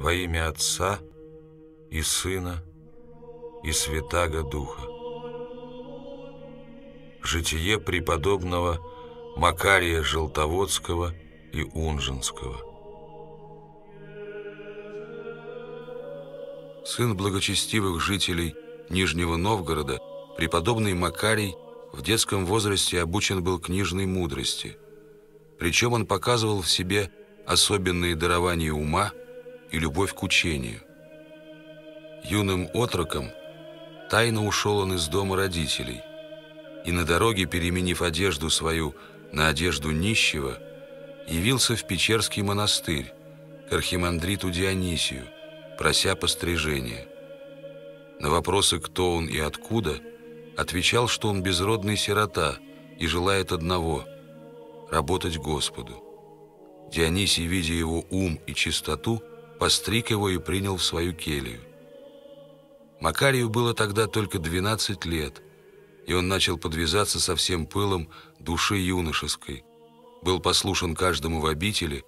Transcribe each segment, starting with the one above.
во имя Отца и Сына и Святаго Духа. Житие преподобного Макария Желтоводского и Унжинского. Сын благочестивых жителей Нижнего Новгорода, преподобный Макарий в детском возрасте обучен был книжной мудрости. Причем он показывал в себе особенные дарования ума – и любовь к учению. Юным отроком тайно ушел он из дома родителей, и на дороге, переменив одежду свою на одежду нищего, явился в Печерский монастырь к архимандриту Дионисию, прося пострижения. На вопросы, кто он и откуда, отвечал, что он безродный сирота и желает одного – работать Господу. Дионисий, видя его ум и чистоту, постриг его и принял в свою келью. Макарию было тогда только 12 лет, и он начал подвязаться со всем пылом души юношеской, был послушен каждому в обители,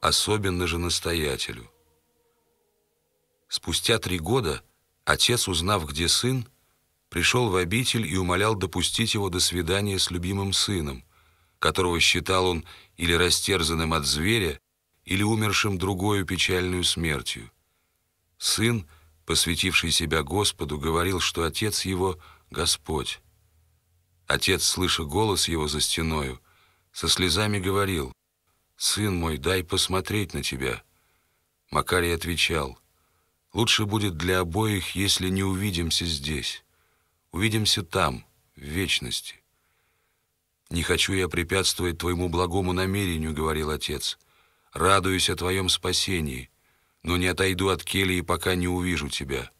особенно же настоятелю. Спустя три года отец, узнав, где сын, пришел в обитель и умолял допустить его до свидания с любимым сыном, которого считал он или растерзанным от зверя, или умершим другою печальную смертью. Сын, посвятивший себя Господу, говорил, что отец его — Господь. Отец, слыша голос его за стеною, со слезами говорил, «Сын мой, дай посмотреть на тебя». Макарий отвечал, «Лучше будет для обоих, если не увидимся здесь. Увидимся там, в вечности». «Не хочу я препятствовать твоему благому намерению», — говорил отец, — радуюсь о твоем спасении, но не отойду от келии, пока не увижу тебя».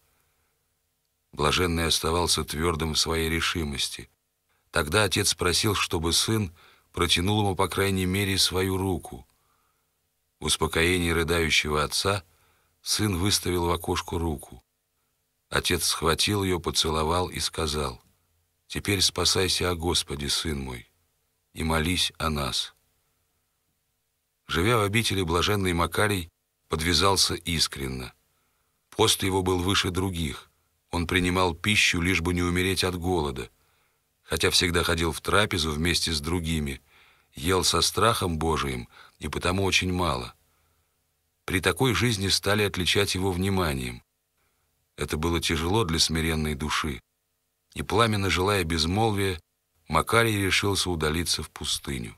Блаженный оставался твердым в своей решимости. Тогда отец просил, чтобы сын протянул ему, по крайней мере, свою руку. В успокоении рыдающего отца сын выставил в окошко руку. Отец схватил ее, поцеловал и сказал, «Теперь спасайся о Господе, сын мой, и молись о нас». Живя в обители, блаженный Макарий подвязался искренно. Пост его был выше других. Он принимал пищу, лишь бы не умереть от голода. Хотя всегда ходил в трапезу вместе с другими, ел со страхом Божиим и потому очень мало. При такой жизни стали отличать его вниманием. Это было тяжело для смиренной души. И пламенно желая безмолвия, Макарий решился удалиться в пустыню.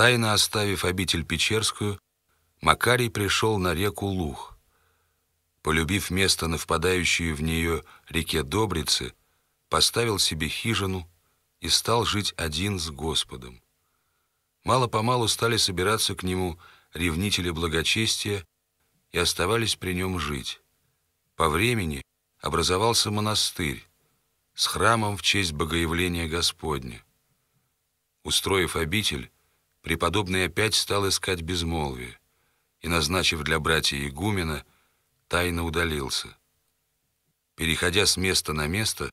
Тайно оставив обитель Печерскую, Макарий пришел на реку Лух. Полюбив место на впадающую в нее реке Добрицы, поставил себе хижину и стал жить один с Господом. Мало-помалу стали собираться к нему ревнители благочестия и оставались при нем жить. По времени образовался монастырь с храмом в честь Богоявления Господня. Устроив обитель, преподобный опять стал искать безмолвие и, назначив для братья игумена, тайно удалился. Переходя с места на место,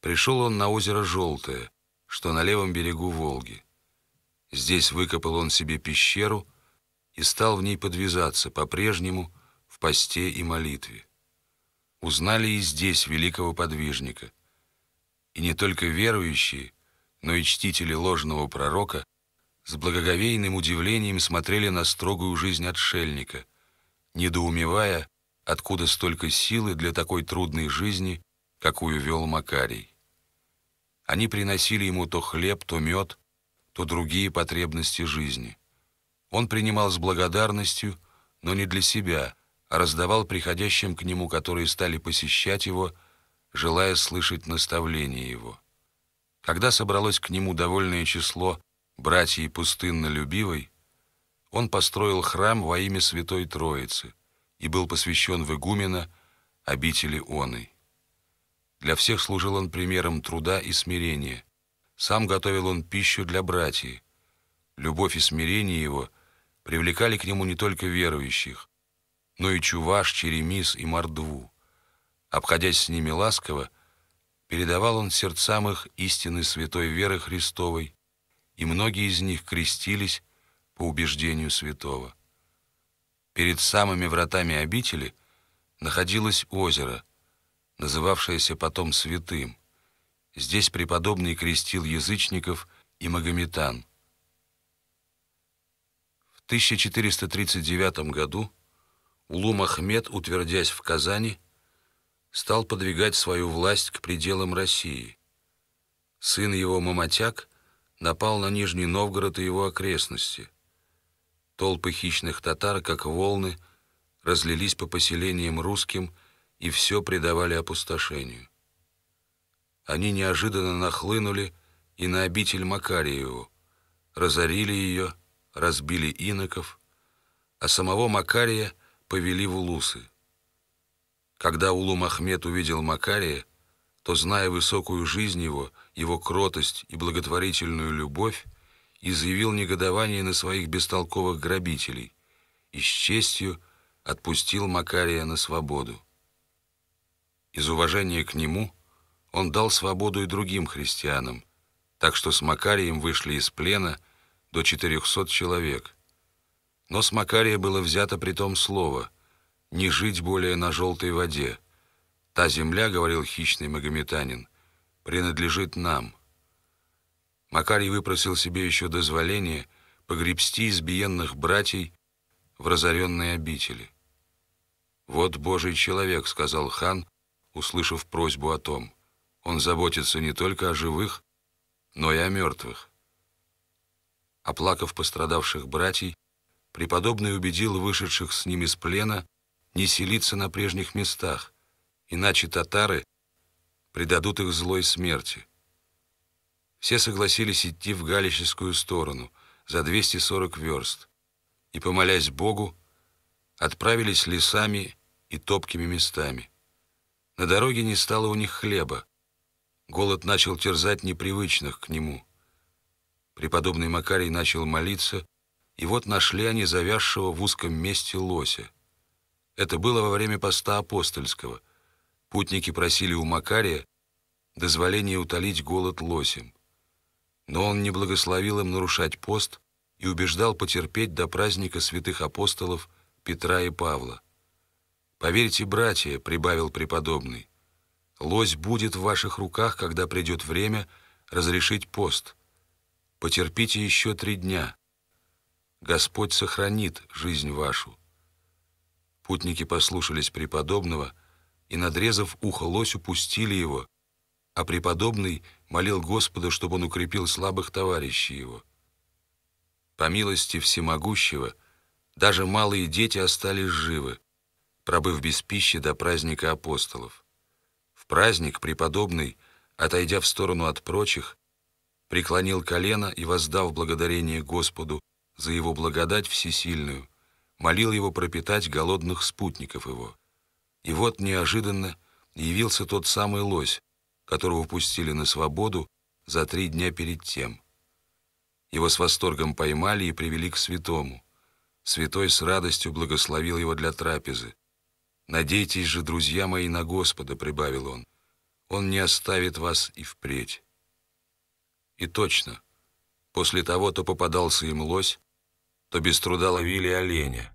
пришел он на озеро Желтое, что на левом берегу Волги. Здесь выкопал он себе пещеру и стал в ней подвязаться по-прежнему в посте и молитве. Узнали и здесь великого подвижника. И не только верующие, но и чтители ложного пророка с благоговейным удивлением смотрели на строгую жизнь отшельника, недоумевая, откуда столько силы для такой трудной жизни, какую вел Макарий. Они приносили ему то хлеб, то мед, то другие потребности жизни. Он принимал с благодарностью, но не для себя, а раздавал приходящим к нему, которые стали посещать его, желая слышать наставление его. Когда собралось к нему довольное число братьей пустынно-любивой, он построил храм во имя Святой Троицы и был посвящен в игумена обители Оны. Для всех служил он примером труда и смирения. Сам готовил он пищу для братьев. Любовь и смирение его привлекали к нему не только верующих, но и чуваш, черемис и мордву. Обходясь с ними ласково, передавал он сердцам их истины святой веры Христовой и многие из них крестились по убеждению святого. Перед самыми вратами обители находилось озеро, называвшееся потом Святым. Здесь преподобный крестил язычников и магометан. В 1439 году Улум Ахмед, утвердясь в Казани, стал подвигать свою власть к пределам России. Сын его Маматяк напал на Нижний Новгород и его окрестности. Толпы хищных татар, как волны, разлились по поселениям русским и все предавали опустошению. Они неожиданно нахлынули и на обитель Макариеву, разорили ее, разбили иноков, а самого Макария повели в Улусы. Когда Улу Махмед увидел Макария, то, зная высокую жизнь его, его кротость и благотворительную любовь, изъявил негодование на своих бестолковых грабителей и с честью отпустил Макария на свободу. Из уважения к нему он дал свободу и другим христианам, так что с Макарием вышли из плена до 400 человек. Но с Макария было взято при том слово «не жить более на желтой воде», Та земля, говорил хищный магометанин, принадлежит нам. Макарий выпросил себе еще дозволение погребсти избиенных братьей в разоренной обители. «Вот Божий человек», — сказал хан, услышав просьбу о том. «Он заботится не только о живых, но и о мертвых». Оплакав пострадавших братьей, преподобный убедил вышедших с ними из плена не селиться на прежних местах, иначе татары предадут их злой смерти. Все согласились идти в галическую сторону за 240 верст и, помолясь Богу, отправились лесами и топкими местами. На дороге не стало у них хлеба. Голод начал терзать непривычных к нему. Преподобный Макарий начал молиться, и вот нашли они завязшего в узком месте лося. Это было во время поста апостольского — Путники просили у Макария дозволения утолить голод лосем. Но он не благословил им нарушать пост и убеждал потерпеть до праздника святых апостолов Петра и Павла. «Поверьте, братья», — прибавил преподобный, — «лось будет в ваших руках, когда придет время разрешить пост. Потерпите еще три дня. Господь сохранит жизнь вашу». Путники послушались преподобного — и, надрезав ухо лосю, пустили его, а преподобный молил Господа, чтобы он укрепил слабых товарищей его. По милости всемогущего, даже малые дети остались живы, пробыв без пищи до праздника апостолов. В праздник преподобный, отойдя в сторону от прочих, преклонил колено и, воздав благодарение Господу за его благодать всесильную, молил его пропитать голодных спутников его. И вот неожиданно явился тот самый лось, которого пустили на свободу за три дня перед тем. Его с восторгом поймали и привели к святому. Святой с радостью благословил его для трапезы. «Надейтесь же, друзья мои, на Господа», — прибавил он. «Он не оставит вас и впредь». И точно, после того то попадался им лось, то без труда ловили оленя.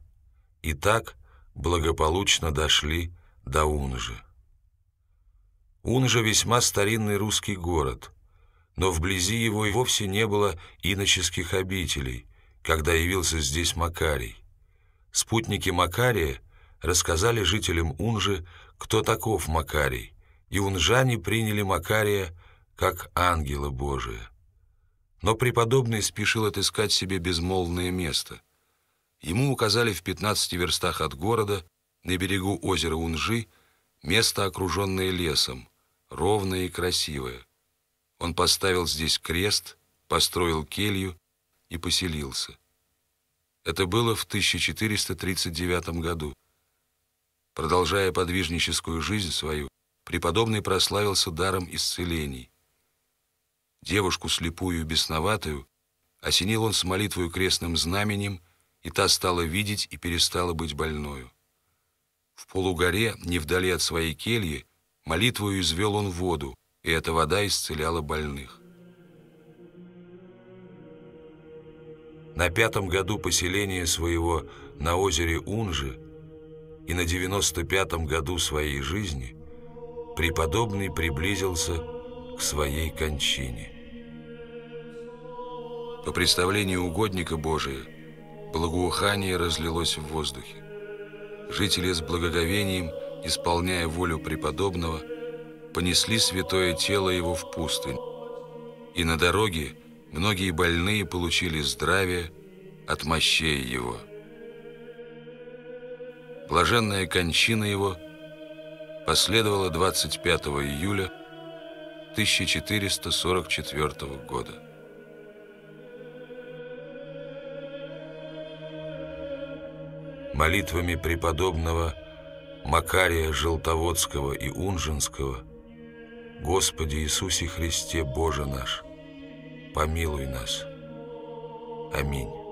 И так благополучно дошли до Унжи. Унжа весьма старинный русский город, но вблизи его и вовсе не было иноческих обителей, когда явился здесь Макарий. Спутники Макария рассказали жителям Унжи, кто таков Макарий, и унжане приняли Макария как ангела Божия. Но преподобный спешил отыскать себе безмолвное место. Ему указали в 15 верстах от города на берегу озера Унжи место, окруженное лесом, ровное и красивое. Он поставил здесь крест, построил келью и поселился. Это было в 1439 году. Продолжая подвижническую жизнь свою, преподобный прославился даром исцелений. Девушку слепую и бесноватую осенил он с молитвою крестным знаменем, и та стала видеть и перестала быть больною. В полугоре, не вдали от своей кельи, молитвою извел он воду, и эта вода исцеляла больных. На пятом году поселения своего на озере Унжи и на девяносто пятом году своей жизни преподобный приблизился к своей кончине. По представлению угодника Божия, благоухание разлилось в воздухе жители с благоговением, исполняя волю преподобного, понесли святое тело его в пустынь. И на дороге многие больные получили здравие от мощей его. Блаженная кончина его последовала 25 июля 1444 года. молитвами преподобного Макария Желтоводского и Унжинского, Господи Иисусе Христе, Боже наш, помилуй нас. Аминь.